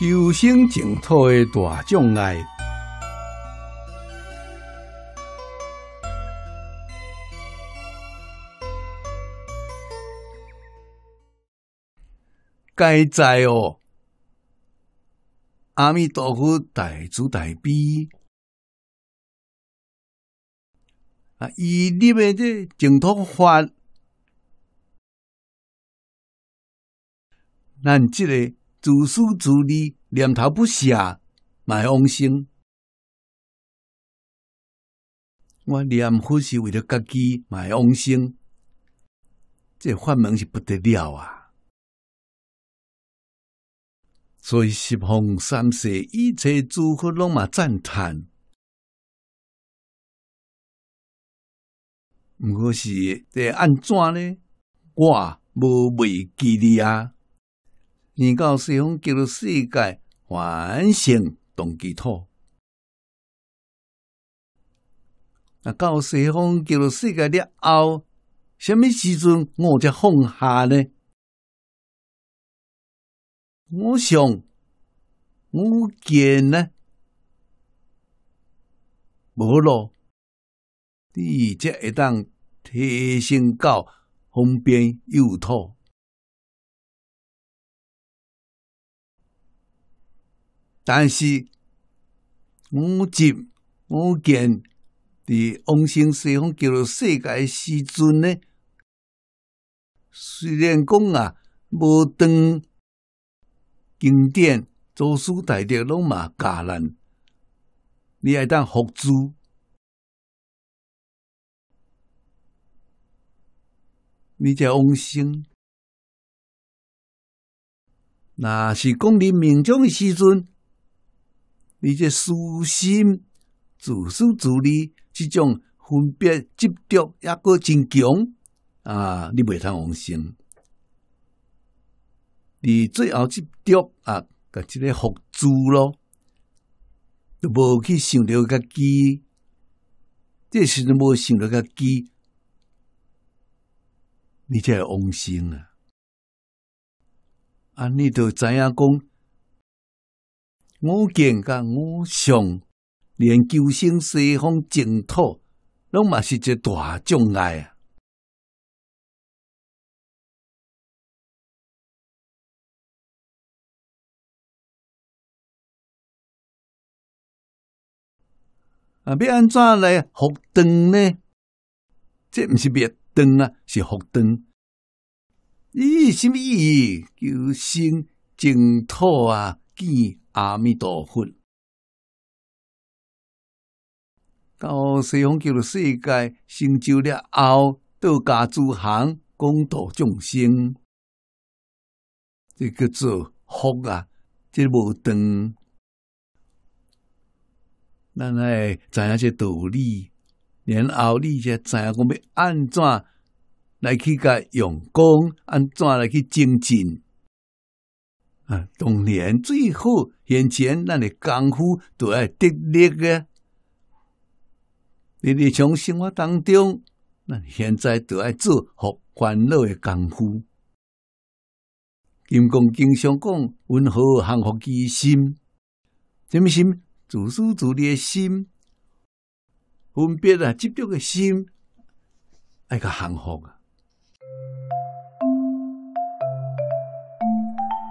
求生净土的大障碍，该在哦，阿弥陀佛大慈大悲。啊，以你们这净土法，那这里。自私自利，念头不邪，买往心。我念佛是为了家己买往心，这法门是不得了啊！所以十方三世一切诸佛拢嘛赞叹。毋过是这安怎呢？我无未记你啊！你教西方叫做世界完成动机础，那教西方叫做世界了后，什么时阵我才放下呢？我想，我见呢，无咯，第二会段提升到方便右土。但是，我见我见，伫往生西方叫做世界时阵呢。虽然讲啊，无当经典、祖师大德拢嘛教咱，你爱当佛祖，你叫往生。那是讲你命中时阵，你这私心、自私、自利，即种分别执着，抑过真强啊！你未通往心，你最后执着啊，甲即个佛珠咯，都无去想着个机，即时阵无想着个机，你才会往心啊！啊，你都知影讲。五见甲五常连救生西方净土，拢嘛是一大障碍啊！啊，要安怎来复灯呢？这毋是灭灯啊，是复灯。咦，什么意义？救生净土啊？见阿弥陀佛，到西方极乐世界成就了奥道家诸行，广度众生，这个做福啊，这无断。咱来知影即道理，然后你才知影讲要安怎来去甲用功，安怎来去精进。啊，童年最好眼前，咱的功夫都爱得力个。你你从生活当中，咱现在都爱做好欢乐的功夫。金刚经常讲，云何幸福之心？什么心？自私自利的心，分别啊执着的心，爱个幸福啊！